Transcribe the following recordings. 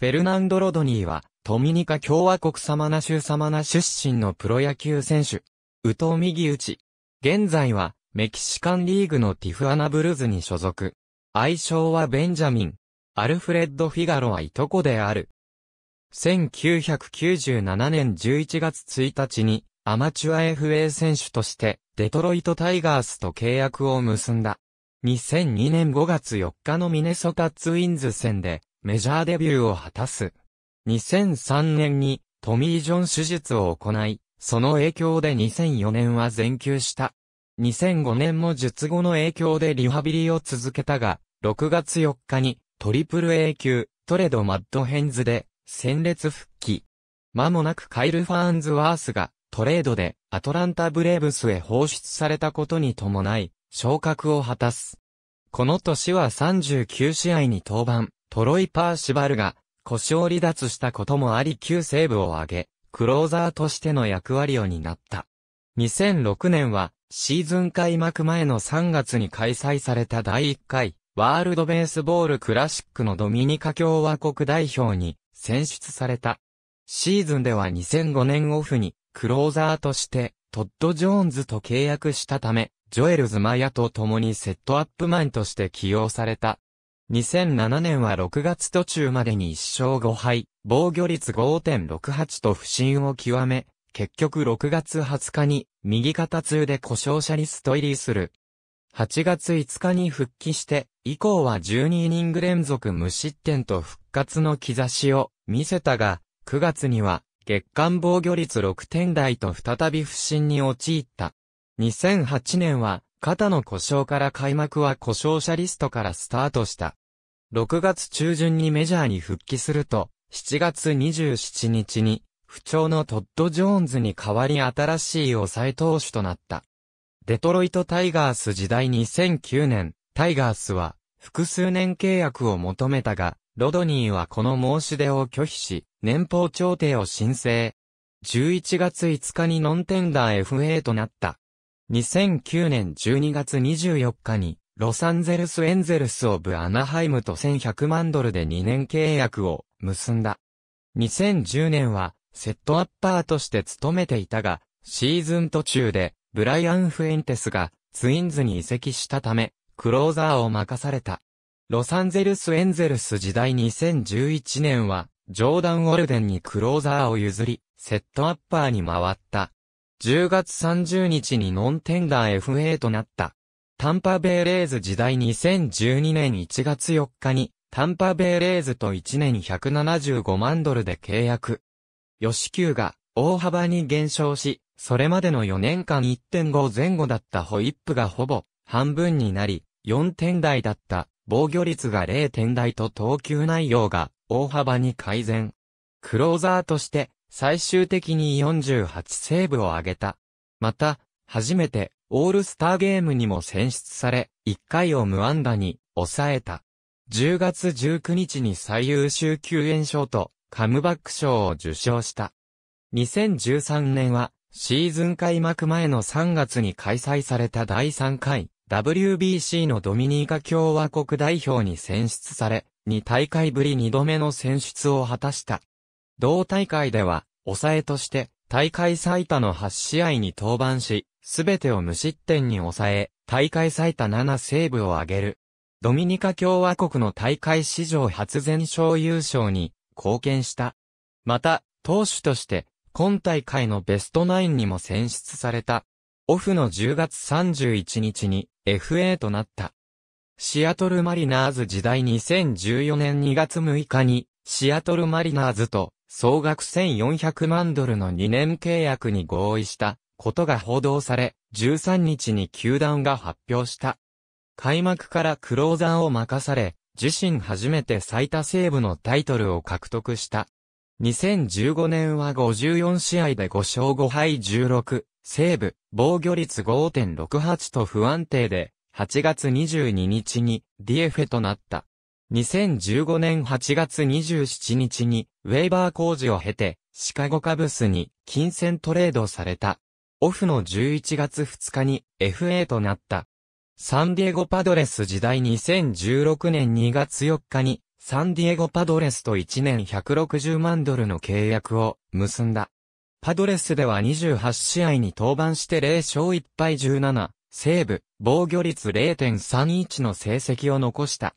フェルナンド・ロドニーは、トミニカ共和国サマナ州サマナ出身のプロ野球選手。ウト右打ち。現在は、メキシカンリーグのティフアナブルーズに所属。愛称はベンジャミン。アルフレッド・フィガロはいとこである。1997年11月1日に、アマチュア FA 選手として、デトロイトタイガースと契約を結んだ。2002年5月4日のミネソタツインズ戦で、メジャーデビューを果たす。2003年にトミー・ジョン手術を行い、その影響で2004年は全休した。2005年も術後の影響でリハビリを続けたが、6月4日にトリプル A 級トレドマッドヘンズで戦列復帰。間もなくカイル・ファーンズワースがトレードでアトランタブレーブスへ放出されたことに伴い昇格を果たす。この年は39試合に登板、トロイ・パーシバルが、故障離脱したこともあり旧西部を挙げ、クローザーとしての役割を担った。2006年は、シーズン開幕前の3月に開催された第1回、ワールドベースボールクラシックのドミニカ共和国代表に選出された。シーズンでは2005年オフに、クローザーとして、トッド・ジョーンズと契約したため、ジョエルズ・マヤと共にセットアップマンとして起用された。2007年は6月途中までに1勝5敗、防御率5.68と不振を極め、結局6月20日に右肩痛で故障者リスト入りする。8月5日に復帰して、以降は12イニング連続無失点と復活の兆しを見せたが、9月には月間防御率6点台と再び不振に陥った。2008年は肩の故障から開幕は故障者リストからスタートした。6月中旬にメジャーに復帰すると、7月27日に、不調のトッド・ジョーンズに代わり新しい抑え投手となった。デトロイト・タイガース時代2009年、タイガースは、複数年契約を求めたが、ロドニーはこの申し出を拒否し、年俸調停を申請。11月5日にノンテンダー FA となった。2009年12月24日に、ロサンゼルスエンゼルスオブアナハイムと1100万ドルで2年契約を結んだ。2010年はセットアッパーとして務めていたが、シーズン途中でブライアン・フエンテスがツインズに移籍したため、クローザーを任された。ロサンゼルスエンゼルス時代2011年は、ジョーダン・ウォルデンにクローザーを譲り、セットアッパーに回った。10月30日にノンテンダー FA となった。タンパベイレーズ時代2012年1月4日に、タンパベイレーズと1年175万ドルで契約。予支給が大幅に減少し、それまでの4年間1.5前後だったホイップがほぼ半分になり、4点台だった防御率が0点台と投球内容が大幅に改善。クローザーとして最終的に48セーブを挙げた。また、初めてオールスターゲームにも選出され、1回を無安打に抑えた。10月19日に最優秀救援賞とカムバック賞を受賞した。2013年はシーズン開幕前の3月に開催された第3回 WBC のドミニカ共和国代表に選出され、2大会ぶり2度目の選出を果たした。同大会では抑えとして大会最多の8試合に登板し、すべてを無失点に抑え、大会最多7セーブを挙げる。ドミニカ共和国の大会史上初全勝優勝に貢献した。また、投手として、今大会のベストナインにも選出された。オフの10月31日に FA となった。シアトルマリナーズ時代2014年2月6日に、シアトルマリナーズと総額1400万ドルの2年契約に合意したことが報道され、13日に球団が発表した。開幕からクローザーを任され、自身初めて最多セーブのタイトルを獲得した。2015年は54試合で5勝5敗16、セーブ、防御率5.68と不安定で、8月22日にディエフェとなった。2015年8月27日にウェーバー工事を経て、シカゴカブスに金銭トレードされた。オフの11月2日に FA となった。サンディエゴパドレス時代2016年2月4日にサンディエゴパドレスと1年160万ドルの契約を結んだ。パドレスでは28試合に登板して0勝1敗17、セーブ、防御率0.31の成績を残した。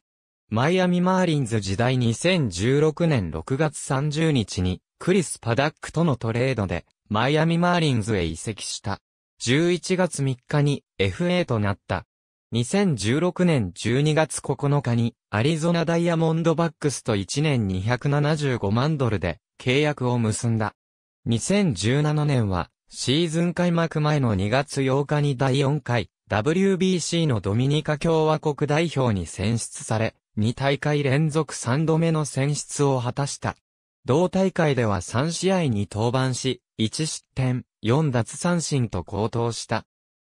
マイアミマーリンズ時代2016年6月30日にクリス・パダックとのトレードでマイアミマーリンズへ移籍した。11月3日に FA となった。2016年12月9日にアリゾナダイヤモンドバックスと1年275万ドルで契約を結んだ。2017年はシーズン開幕前の2月8日に第4回 WBC のドミニカ共和国代表に選出され、2大会連続3度目の選出を果たした。同大会では3試合に登板し、1失点、4奪三振と高騰した。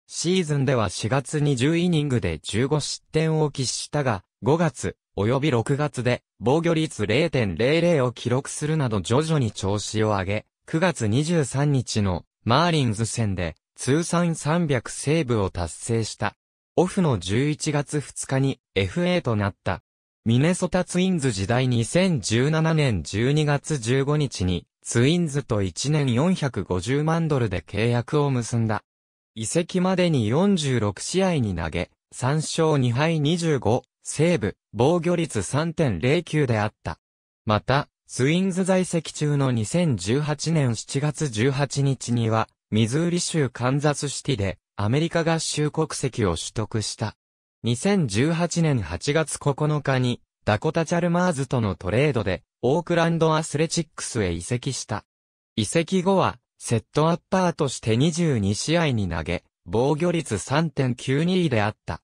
シーズンでは4月に10イニングで15失点を喫したが、5月、及び6月で防御率0.00を記録するなど徐々に調子を上げ、9月23日のマーリンズ戦で通算300セーブを達成した。オフの11月2日に FA となった。ミネソタツインズ時代2017年12月15日にツインズと1年450万ドルで契約を結んだ。移籍までに46試合に投げ、3勝2敗25、セーブ、防御率3.09であった。また、ツインズ在籍中の2018年7月18日には、ミズーリ州カンザスシティでアメリカ合衆国籍を取得した。2018年8月9日にダコタ・チャルマーズとのトレードで、オークランド・アスレチックスへ移籍した。移籍後は、セットアッパーとして22試合に投げ、防御率3.92であった。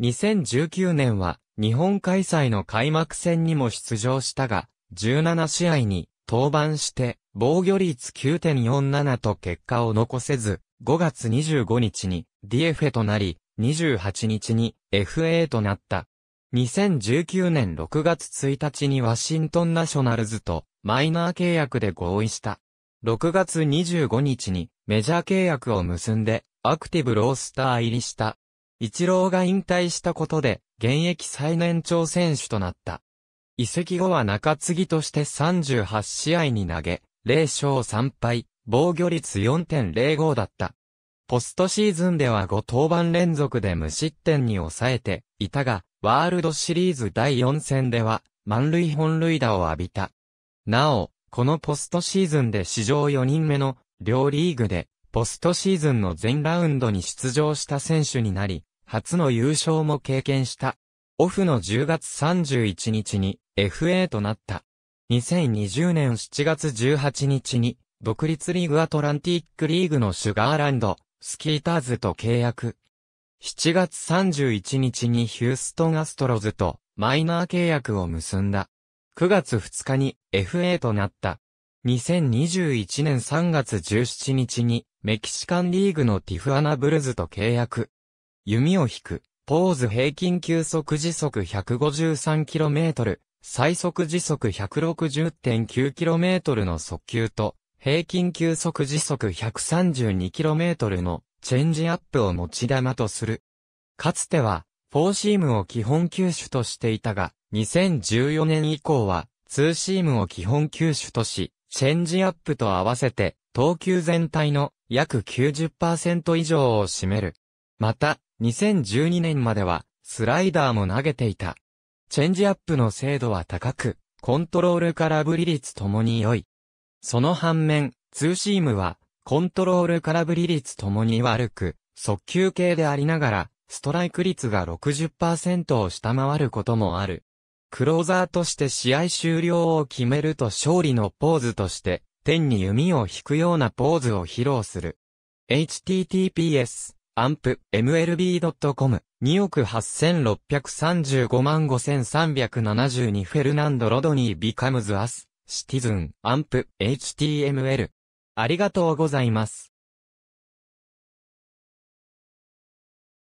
2019年は、日本開催の開幕戦にも出場したが、17試合に登板して、防御率9.47と結果を残せず、5月25日に DFA となり、28日に FA となった。2019年6月1日にワシントンナショナルズとマイナー契約で合意した。6月25日にメジャー契約を結んでアクティブロースター入りした。一郎が引退したことで現役最年長選手となった。移籍後は中継ぎとして38試合に投げ、0勝3敗、防御率4.05だった。ポストシーズンでは5登板連続で無失点に抑えていたが、ワールドシリーズ第4戦では、満塁本塁打を浴びた。なお、このポストシーズンで史上4人目の、両リーグで、ポストシーズンの全ラウンドに出場した選手になり、初の優勝も経験した。オフの10月31日に FA となった。2020年7月18日に、独立リーグアトランティックリーグのシュガーランド、スキーターズと契約。7月31日にヒューストンアストロズとマイナー契約を結んだ。9月2日に FA となった。2021年3月17日にメキシカンリーグのティフアナブルズと契約。弓を引く、ポーズ平均球速時速 153km、最速時速 160.9km の速球と、平均球速時速 132km のチェンジアップを持ち玉とする。かつては、フォーシームを基本球種としていたが、2014年以降は、ツーシームを基本球種とし、チェンジアップと合わせて、投球全体の約90%以上を占める。また、2012年までは、スライダーも投げていた。チェンジアップの精度は高く、コントロールからブり率ともに良い。その反面、ツーシームは、コントロール空振り率ともに悪く、速球系でありながら、ストライク率が60%を下回ることもある。クローザーとして試合終了を決めると勝利のポーズとして、天に弓を引くようなポーズを披露する。https, amp, mlb.com, 2億8635万5372フェルナンド・ロドニー・ビカムズ・アス、シティズン、アンプ、html。ありがとうございます。